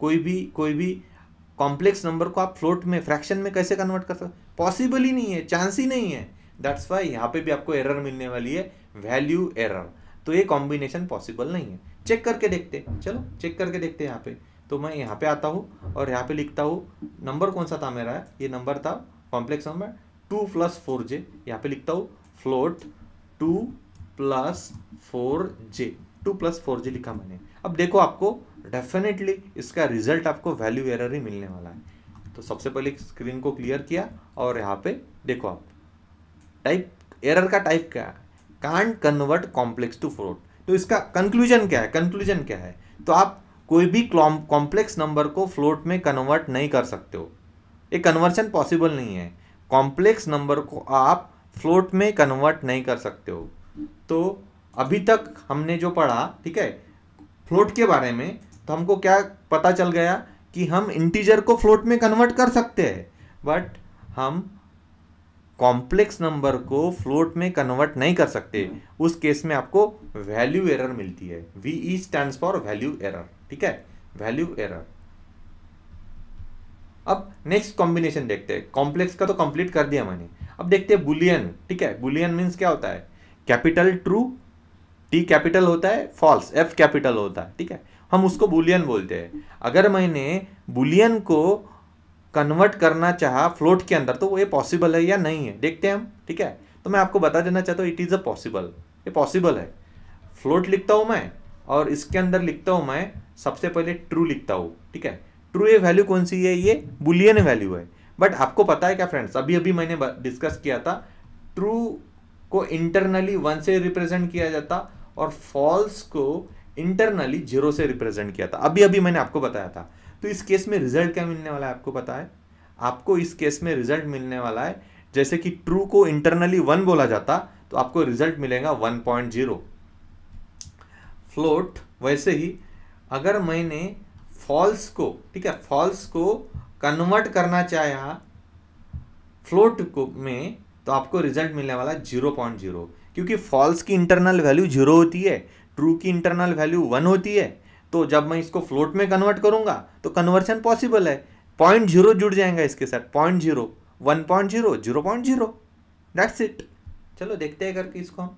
कोई भी कोई भी कॉम्प्लेक्स नंबर को आप फ्लोट में फ्रैक्शन में कैसे कन्वर्ट कर सकते पॉसिबल ही नहीं है चांस ही नहीं है दैट्स वाई यहाँ पे भी आपको एरर मिलने वाली है वैल्यू एरर तो ये कॉम्बिनेशन पॉसिबल नहीं है चेक करके देखते चलो चेक करके देखते हैं यहाँ पे तो मैं यहाँ पे आता हूँ और यहाँ पे लिखता हूँ नंबर कौन सा था मेरा ये नंबर था complex number two plus four J यहाँ पे लिखता हूँ float two plus four J two plus four J लिखा मैंने अब देखो आपको डेफिनेटली इसका रिजल्ट आपको वैल्यू एरर ही मिलने वाला है तो सबसे पहले स्क्रीन को क्लियर किया और यहाँ पे देखो आप टाइप एरर का टाइप क्या है can't convert complex to float तो इसका कंक्लूजन क्या है कंक्लूजन क्या है तो आप कोई भी कॉम्प्लेक्स नंबर को फ्लोट में कन्वर्ट नहीं कर सकते हो ये कन्वर्शन पॉसिबल नहीं है कॉम्प्लेक्स नंबर को आप फ्लोट में कन्वर्ट नहीं कर सकते हो तो अभी तक हमने जो पढ़ा ठीक है फ्लोट के बारे में तो हमको क्या पता चल गया कि हम इंटीजर को फ्लोट में कन्वर्ट कर सकते हैं बट हम कॉम्प्लेक्स नंबर को फ्लोट में कन्वर्ट नहीं कर सकते उस केस में आपको वैल्यू एरर मिलती है V E stand for value error ठीक है वैल्यू एरर अब नेक्स्ट कॉम्बिनेशन देखते हैं कॉम्प्लेक्स का तो कंप्लीट कर दिया मैंने अब देखते हैं बुलियन ठीक है बुलियन मीन्स क्या होता है कैपिटल ट्रू टी कैपिटल होता है फॉल्स एफ कैपिटल होता है ठीक है हम उसको बुलियन बोलते हैं अगर मैंने बुलियन को कन्वर्ट करना चाहा फ्लोट के अंदर तो वो ये पॉसिबल है या नहीं है देखते हैं हम ठीक है तो मैं आपको बता देना चाहता हूँ इट इज़ अ पॉसिबल ये पॉसिबल है फ्लोट लिखता हूँ मैं और इसके अंदर लिखता हूँ मैं सबसे पहले ट्रू लिखता हूँ ठीक है ट्रू ये वैल्यू कौन सी है ये बुलियन वैल्यू है बट आपको पता है क्या फ्रेंड्स अभी अभी मैंने डिस्कस किया था ट्रू को इंटरनली वन से रिप्रेजेंट किया जाता और फॉल्स को इंटरनली जीरो से रिप्रेजेंट किया था अभी अभी मैंने आपको बताया था तो इस केस में रिजल्ट क्या मिलने वाला है आपको पता है आपको इस केस में रिजल्ट मिलने वाला है जैसे कि ट्रू को इंटरनली वन बोला जाता तो आपको रिजल्ट मिलेगा वन पॉइंट जीरो फ्लोट वैसे ही अगर मैंने फॉल्स को ठीक है फॉल्स को कन्वर्ट करना चाहिए फ्लोट को में तो आपको रिजल्ट मिलने वाला जीरो पॉइंट जीरो क्योंकि फॉल्स की इंटरनल वैल्यू जीरो होती है ट्रू की इंटरनल वैल्यू वन होती है तो जब मैं इसको फ्लोट में कन्वर्ट करूंगा तो कन्वर्सन पॉसिबल है पॉइंट जीरो जुड़ जाएगा इसके साथ point zero one point zero zero point zero that's it चलो देखते हैं करके इसको हम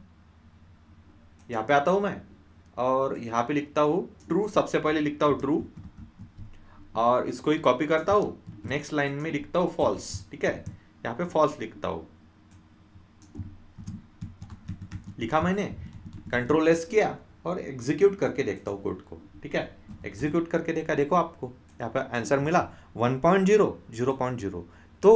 यहाँ पे आता हूँ मैं और यहाँ पे लिखता हूँ ट्रू सबसे पहले लिखता हूँ ट्रू और इसको ही कॉपी करता हूँ नेक्स्ट लाइन में लिखता हूँ फॉल्स ठीक है यहाँ पे फॉल्स लिखता हूँ लिखा मैंने कंट्रोल एस किया और एग्जीक्यूट करके देखता हूँ कोड को ठीक है एग्जीक्यूट करके देखा देखो आपको यहाँ पर आंसर मिला one point zero zero point zero तो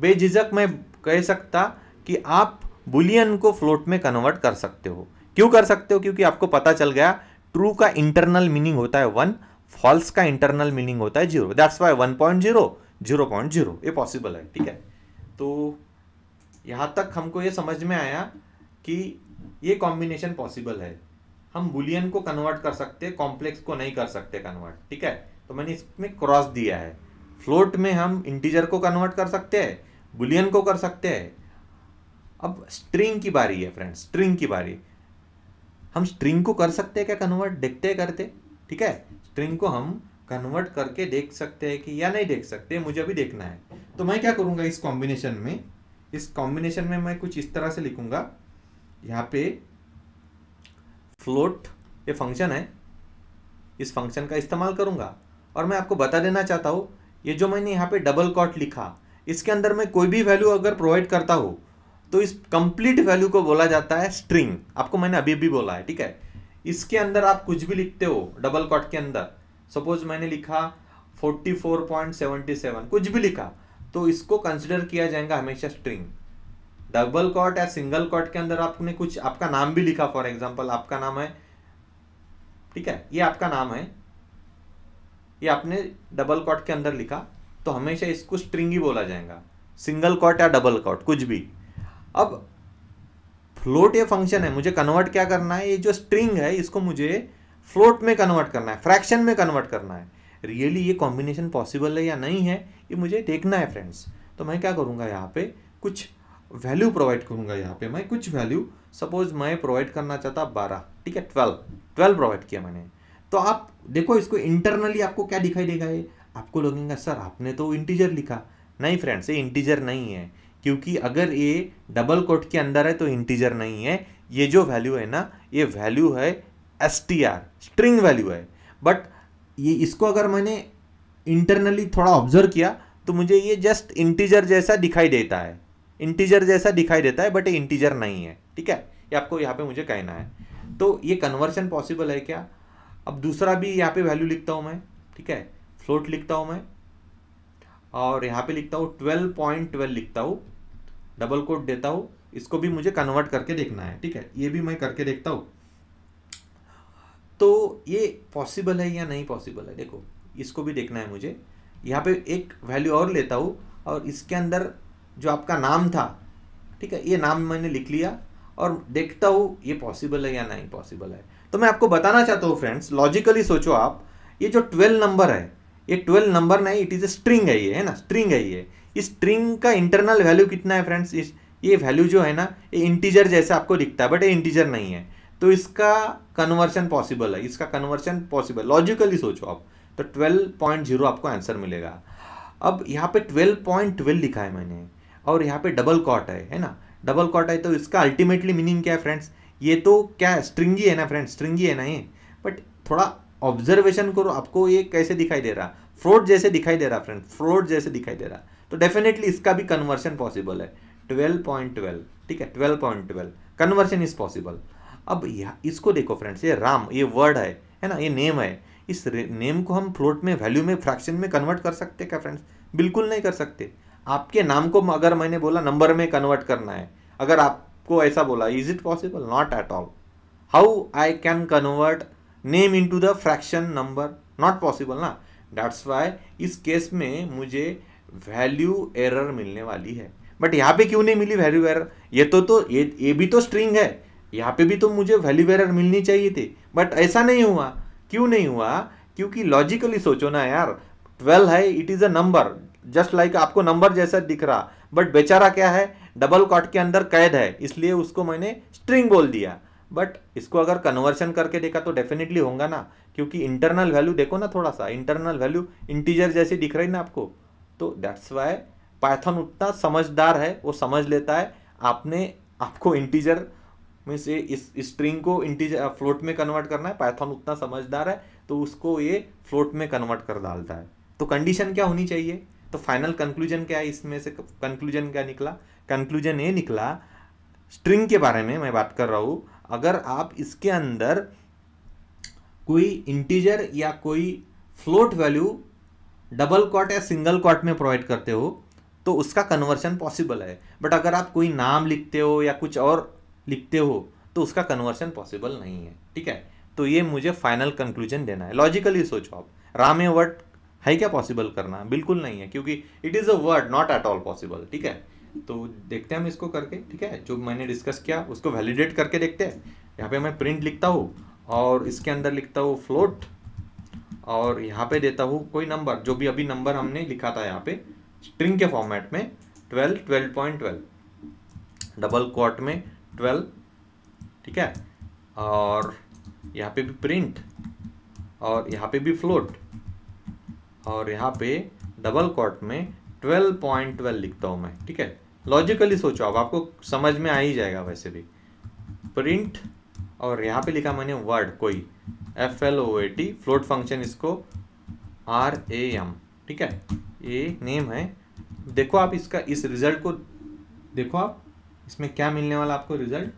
बेझिझक मैं कह सकता कि आप बुलियन को फ्लोट में कन्वर्ट कर सकते हो क्यों कर सकते हो क्योंकि आपको पता चल गया ट्रू का इंटरनल मीनिंग होता है वन फॉल्स का इंटरनल मीनिंग होता है zero that's why one point zero zero point zero ये पॉसिबल है ठीक है तो यहाँ तक हमको ये समझ में आया कि ये कॉम्बिनेशन पॉसिबल है हम बुलियन को कन्वर्ट कर सकते हैं कॉम्प्लेक्स को नहीं कर सकते कन्वर्ट ठीक है तो मैंने इसमें क्रॉस दिया है फ्लोट में हम इंटीजर को कन्वर्ट कर सकते हैं बुलियन को कर सकते हैं अब स्ट्रिंग की बारी है फ्रेंड स्ट्रिंग की बारी हम स्ट्रिंग को कर सकते हैं क्या कन्वर्ट देखते हैं करते ठीक है स्ट्रिंग को हम कन्वर्ट करके देख सकते हैं कि या नहीं देख सकते मुझे अभी देखना है तो मैं क्या करूँगा इस कॉम्बिनेशन में इस कॉम्बिनेशन में मैं कुछ इस तरह से लिखूँगा यहाँ पे फ्लोट ये फंक्शन है इस फंक्शन का इस्तेमाल करूँगा और मैं आपको बता देना चाहता हूँ ये जो मैंने यहाँ पे डबल कॉट लिखा इसके अंदर मैं कोई भी वैल्यू अगर प्रोवाइड करता हूँ तो इस कंप्लीट वैल्यू को बोला जाता है स्ट्रिंग आपको मैंने अभी भी बोला है ठीक है इसके अंदर आप कुछ भी लिखते हो डबल कॉट के अंदर सपोज मैंने लिखा 44.77 कुछ भी लिखा तो इसको कंसिडर किया जाएगा हमेशा स्ट्रिंग डबल कॉट या सिंगल कॉट के अंदर आपने कुछ आपका नाम भी लिखा फॉर एग्जाम्पल आपका नाम है ठीक है ये आपका नाम है ये आपने डबल कॉट के अंदर लिखा तो हमेशा इसको स्ट्रिंग ही बोला जाएगा सिंगल कॉट या डबल कॉट कुछ भी अब फ्लोट ये फंक्शन है मुझे कन्वर्ट क्या करना है ये जो स्ट्रिंग है इसको मुझे फ्लोट में कन्वर्ट करना है फ्रैक्शन में कन्वर्ट करना है रियली really ये कॉम्बिनेशन पॉसिबल है या नहीं है ये मुझे देखना है फ्रेंड्स तो मैं क्या करूँगा यहाँ पे कुछ वैल्यू प्रोवाइड करूंगा यहाँ पे मैं कुछ वैल्यू सपोज मैं प्रोवाइड करना चाहता बारह ठीक है ट्वेल्व ट्वेल्व प्रोवाइड किया मैंने तो आप देखो इसको इंटरनली आपको क्या दिखाई देगा ये आपको लगेगा सर आपने तो इंटीजर लिखा नहीं फ्रेंड्स ये इंटीजर नहीं है क्योंकि अगर ये डबल कोट के अंदर है तो इंटीजर नहीं है ये जो वैल्यू है ना ये वैल्यू है S T R string value है बट ये इसको अगर मैंने इंटरनली थोड़ा ऑब्जर्व किया तो मुझे ये जस्ट इंटीजर जैसा दिखाई देता है इंटीजर जैसा दिखाई देता है बट ये इंटीजर नहीं है ठीक है ये आपको यहाँ पे मुझे कहना है तो ये कन्वर्सन पॉसिबल है क्या अब दूसरा भी यहाँ पे वैल्यू लिखता हूँ मैं ठीक है फ्लोट लिखता हूँ मैं और यहाँ पे लिखता हूँ ट्वेल्व पॉइंट ट्वेल्व लिखता हूँ डबल कोट देता हूँ इसको भी मुझे कन्वर्ट करके देखना है ठीक है ये भी मैं करके देखता हूँ तो ये पॉसिबल है या नहीं पॉसिबल है देखो इसको भी देखना है मुझे यहाँ पे एक वैल्यू और लेता हूँ और इसके अंदर जो आपका नाम था ठीक है ये नाम मैंने लिख लिया और देखता हूँ ये पॉसिबल है या नहीं पॉसिबल है तो मैं आपको बताना चाहता हूँ फ्रेंड्स लॉजिकली सोचो आप ये जो ट्वेल्व नंबर है ये ट्वेल्व नंबर नहीं इट इज़ ए स्ट्रिंग है ये है ना स्ट्रिंग है ये इस स्ट्रिंग का इंटरनल वैल्यू कितना है फ्रेंड्स इस ये वैल्यू जो है ना ये इंटीजर जैसे आपको दिखता है बट ये इंटीजर नहीं है तो इसका कन्वर्शन पॉसिबल है इसका कन्वर्शन पॉसिबल लॉजिकली सोचो आप तो ट्वेल्व पॉइंट जीरो आपको आंसर मिलेगा अब यहाँ पे ट्वेल्व पॉइंट ट्वेल्व लिखा है मैंने और यहाँ पे डबल कॉट है है ना डबल कॉट है तो इसका अल्टीमेटली मीनिंग क्या है फ्रेंड्स ये तो क्या है स्ट्रिंगी है ना फ्रेंड्स स्ट्रिंगी है ना ये बट थोड़ा ऑब्जर्वेशन करो आपको ये कैसे दिखाई दे रहा फ्रॉड जैसे दिखाई दे रहा फ्रेंड फ्रॉड जैसे दिखाई दे रहा तो डेफिनेटली इसका भी कन्वर्शन पॉसिबल है ट्वेल्व पॉइंट ट्वेल्व ठीक है twelve point twelve conversion is possible अब इसको देखो फ्रेंड्स ये राम ये वर्ड है है ना ये नेम है इस नेम को हम फ्लोट में वैल्यू में फ्रैक्शन में कन्वर्ट कर सकते क्या फ्रेंड्स बिल्कुल नहीं कर सकते आपके नाम को अगर मैंने बोला नंबर में कन्वर्ट करना है अगर आपको ऐसा बोला is it possible not at all how I can convert name into the fraction number not possible ना डैट्स वाई इस केस में मुझे वैल्यू एरर मिलने वाली है बट यहाँ पे क्यों नहीं मिली वैल्यू एरर ये तो तो ये ये भी तो स्ट्रिंग है यहाँ पे भी तो मुझे वैल्यू एरर मिलनी चाहिए थी बट ऐसा नहीं हुआ क्यों नहीं हुआ क्योंकि लॉजिकली सोचो ना यार ट्वेल्व है it is a number just like आपको नंबर जैसा दिख रहा बट बेचारा क्या है डबल कॉट के अंदर कैद है इसलिए उसको मैंने स्ट्रिंग बोल दिया बट इसको अगर कन्वर्शन करके देखा तो डेफिनेटली होगा ना क्योंकि इंटरनल वैल्यू देखो ना थोड़ा सा इंटरनल वैल्यू इंटीजर जैसी दिख रही ना आपको तो दैट्स वाई पाइथन उतना समझदार है वो समझ लेता है आपने आपको इंटीजर में से इस स्ट्रिंग को इंटीजर फ्लोट में कन्वर्ट करना है पाइथन उतना समझदार है तो उसको ये फ्लोट में कन्वर्ट कर डालता है तो कंडीशन क्या होनी चाहिए तो फाइनल कंक्लूजन क्या है इसमें से कंक्लूजन क्या निकला कंक्लूजन ये निकला स्ट्रिंग के बारे में मैं बात कर रहा हूँ अगर आप इसके अंदर कोई इंटीजर या कोई फ्लोट वैल्यू डबल कॉट या सिंगल कॉट में प्रोवाइड करते हो तो उसका कन्वर्शन पॉसिबल है बट अगर आप कोई नाम लिखते हो या कुछ और लिखते हो तो उसका कन्वर्शन पॉसिबल नहीं है ठीक है तो ये मुझे फाइनल कंक्लूजन देना है लॉजिकली सोचो आप रामे वर्ड है क्या पॉसिबल करना बिल्कुल नहीं है क्योंकि it is a word not at all possible ठीक है तो देखते हैं हम इसको करके ठीक है जो मैंने डिस्कस किया उसको वैलिडेट करके देखते हैं यहाँ पे मैं प्रिंट लिखता हूँ और इसके अंदर लिखता हूँ फ्लोट और यहाँ पे देता हूँ कोई नंबर जो भी अभी नंबर हमने लिखा था यहाँ पे स्ट्रिंग के फॉर्मेट में twelve twelve point twelve double quote में ट्वेल्व ठीक है और यहाँ पे भी प्रिंट और यहाँ पे भी फ्लोट और यहाँ पे डबल कॉट में ट्वेल्व पॉइंट ट्वेल्व लिखता हूँ मैं ठीक है लॉजिकली सोचो अब आपको समझ में आ ही जाएगा वैसे भी प्रिंट और यहाँ पे लिखा मैंने वर्ड कोई F L O A T float function इसको आर ए एम ठीक है ये नेम है देखो आप इसका इस रिजल्ट को देखो आप इसमें क्या मिलने वाला आपको रिजल्ट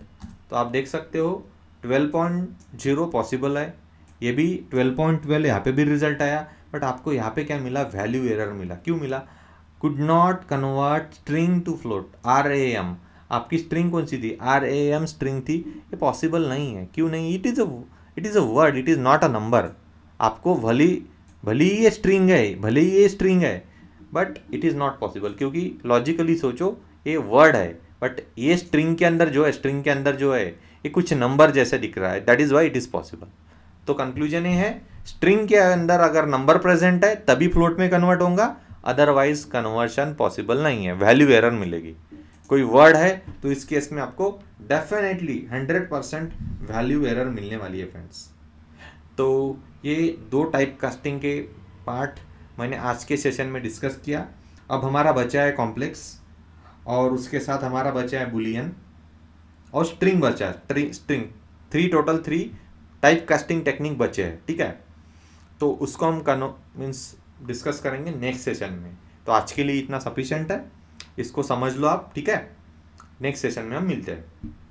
तो आप देख सकते हो ट्वेल्व पॉइंट जीरो पॉसिबल है ये भी ट्वेल्व पॉइंट ट्वेल्व यहाँ पे भी रिजल्ट आया बट आपको यहाँ पे क्या मिला वैल्यू एरर मिला क्यों मिला could not convert string to float R A M आपकी स्ट्रिंग कौन सी थी आर ए एम स्ट्रिंग थी ये पॉसिबल नहीं है क्यों नहीं it is a it is a word it is not a number आपको भली भले ही ये स्ट्रिंग है भले ही ये स्ट्रिंग है but it is not possible क्योंकि लॉजिकली सोचो ये वर्ड है बट ये स्ट्रिंग के अंदर जो है स्ट्रिंग के अंदर जो है ये कुछ नंबर जैसे दिख रहा है that is why it is possible तो कंक्लूजन ये है स्ट्रिंग के अंदर अगर नंबर प्रेजेंट है तभी फ्लोट में कन्वर्ट होगा अदरवाइज कन्वर्शन पॉसिबल नहीं है वैल्यू एरर मिलेगी कोई वर्ड है तो इस केस में आपको definitely hundred percent value error मिलने वाली है फ्रेंड्स तो ये दो टाइप कास्टिंग के पार्ट मैंने आज के सेशन में डिस्कस किया अब हमारा बचा है कॉम्प्लेक्स और उसके साथ हमारा बचा है बुलियन और स्ट्रिंग बचा है string three total three type casting technique बचे हैं ठीक है तो उसको हम कनो मीन्स डिस्कस करेंगे नेक्स्ट सेशन में तो आज के लिए इतना सफिशेंट है इसको समझ लो आप ठीक है नेक्स्ट सेशन में हम मिलते हैं